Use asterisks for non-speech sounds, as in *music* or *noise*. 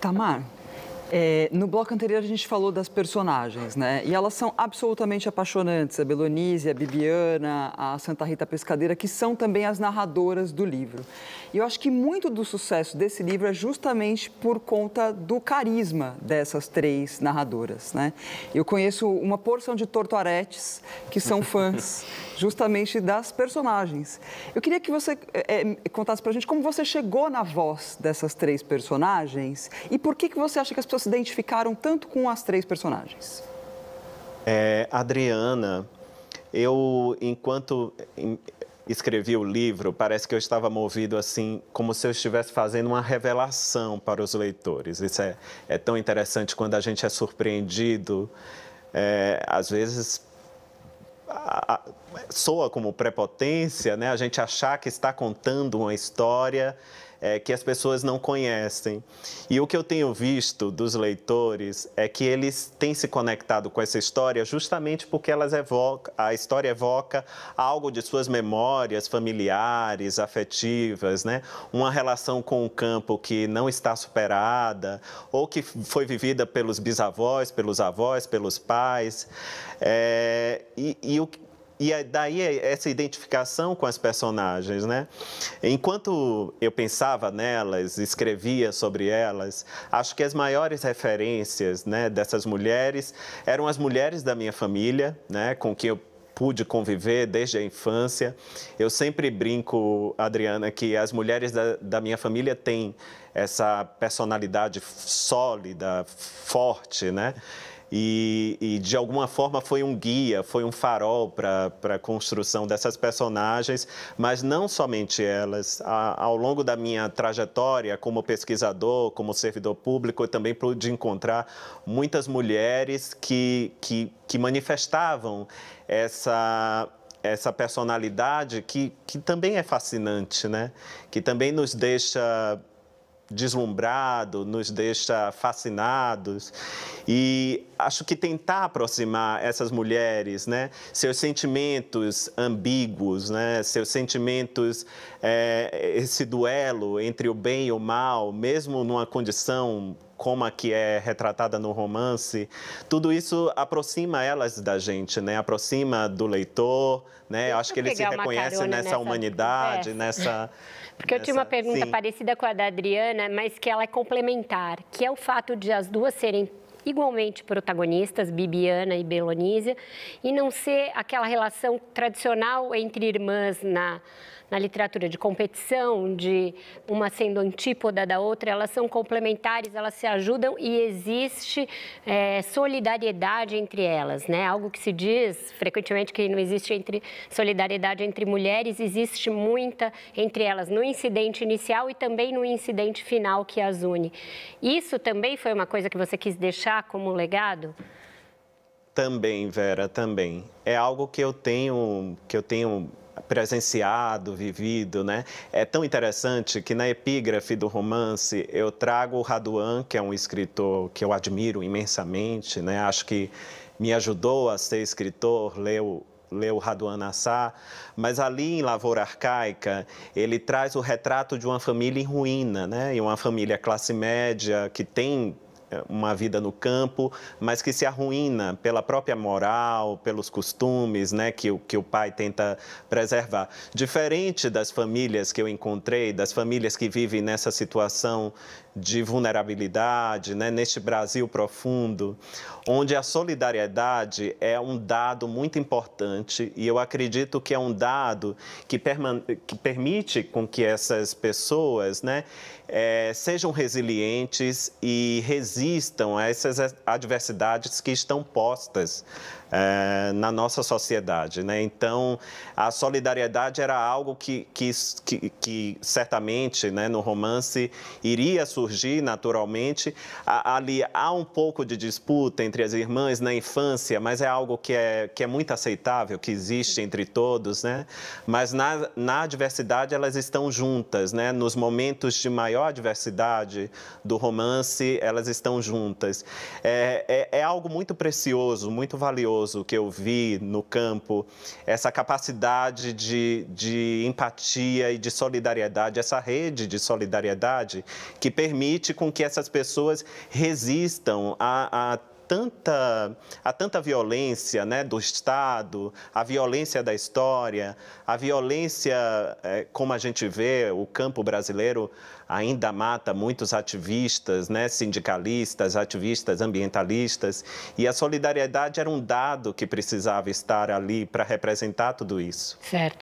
Tamar, é, no bloco anterior a gente falou das personagens, né? E elas são absolutamente apaixonantes, a Belonise, a Bibiana, a Santa Rita Pescadeira, que são também as narradoras do livro. E eu acho que muito do sucesso desse livro é justamente por conta do carisma dessas três narradoras, né? Eu conheço uma porção de tortuaretes que são fãs *laughs* justamente das personagens. Eu queria que você é, contasse para a gente como você chegou na voz dessas três personagens e por que, que você acha que as pessoas se identificaram tanto com as três personagens. É, Adriana, eu, enquanto escrevi o livro, parece que eu estava movido assim, como se eu estivesse fazendo uma revelação para os leitores. Isso é, é tão interessante quando a gente é surpreendido. É, às vezes, a, a, é, soa como prepotência, né? A gente achar que está contando uma história é, que as pessoas não conhecem. E o que eu tenho visto dos leitores é que eles têm se conectado com essa história justamente porque elas evocam, a história evoca algo de suas memórias familiares, afetivas, né? uma relação com o campo que não está superada ou que foi vivida pelos bisavós, pelos avós, pelos pais. É, e, e o, e daí é essa identificação com as personagens, né? Enquanto eu pensava nelas, escrevia sobre elas, acho que as maiores referências, né, dessas mulheres eram as mulheres da minha família, né, com quem eu pude conviver desde a infância. Eu sempre brinco, Adriana, que as mulheres da, da minha família têm essa personalidade sólida, forte, né? E, e, de alguma forma foi um guia, foi um farol para a construção dessas personagens, mas não somente elas. A, ao longo da minha trajetória como pesquisador, como servidor público, eu também pude encontrar muitas mulheres que, que, que manifestavam essa essa personalidade que, que também é fascinante, né? Que também nos deixa deslumbrado, nos deixa fascinados. E acho que tentar aproximar essas mulheres, né, seus sentimentos ambíguos, né, seus sentimentos, é, esse duelo entre o bem e o mal, mesmo numa condição como a que é retratada no romance, tudo isso aproxima elas da gente, né? Aproxima do leitor, né? Eu Acho que ele se reconhece nessa, nessa, humanidade, nessa... Porque eu tinha uma pergunta Sim. parecida com a da Adriana, mas que ela é complementar, que é o fato de as duas serem igualmente protagonistas, Bibiana e Belonísia, e não ser aquela relação tradicional entre irmãs na, na literatura de competição, de uma sendo antípoda da outra, elas são complementares, elas se ajudam e existe é, solidariedade entre elas, né? Algo que se diz frequentemente que não existe entre solidariedade entre mulheres, existe muita entre elas no incidente inicial e também no incidente final que as une. Isso também foi uma coisa que você quis deixar deixar como legado? Também, Vera, também. É algo que eu tenho, que eu tenho presenciado, vivido, né? É tão interessante que na epígrafe do romance eu trago o Raduan, que é um escritor que eu admiro imensamente, né? Acho que me ajudou a ser escritor, leu leu Raduan Nassar, mas ali em Lavoura Arcaica, ele traz o retrato de uma família em ruína, né? E uma família classe média que tem eh, uma vida no campo, mas que se arruína pela própria moral, pelos costumes né, que, que o pai tenta preservar. Diferente das famílias que eu encontrei, das famílias que vivem nessa situação de vulnerabilidade, né, neste Brasil profundo, onde a solidariedade é um dado muito importante e eu acredito que é um dado que, que permite com que essas pessoas né, é, sejam resilientes e resistam resistam a essas adversidades que estão postas é, na nossa sociedade. Né? Então, a solidariedade era algo que, que, que, que certamente né, no romance iria surgir naturalmente. ali há um pouco de disputa entre as irmãs na infância, mas é algo que é, que é muito aceitável, que existe entre todos. Né? Mas na, na adversidade elas estão juntas. Né? Nos momentos de maior adversidade do romance, elas estão juntas. é, é, é algo muito precioso, muito valioso maravilhoso que eu vi no campo, essa capacidade de, de empatia e de solidariedade, essa rede de solidariedade que permite com que essas pessoas resistam a, a tanta, a tanta violência né, do Estado, a violência da história, a violência, é, como a gente vê, o campo brasileiro ainda mata muitos ativistas, né, sindicalistas, ativistas ambientalistas, e a solidariedade era um dado que precisava estar ali para representar tudo isso. Certo.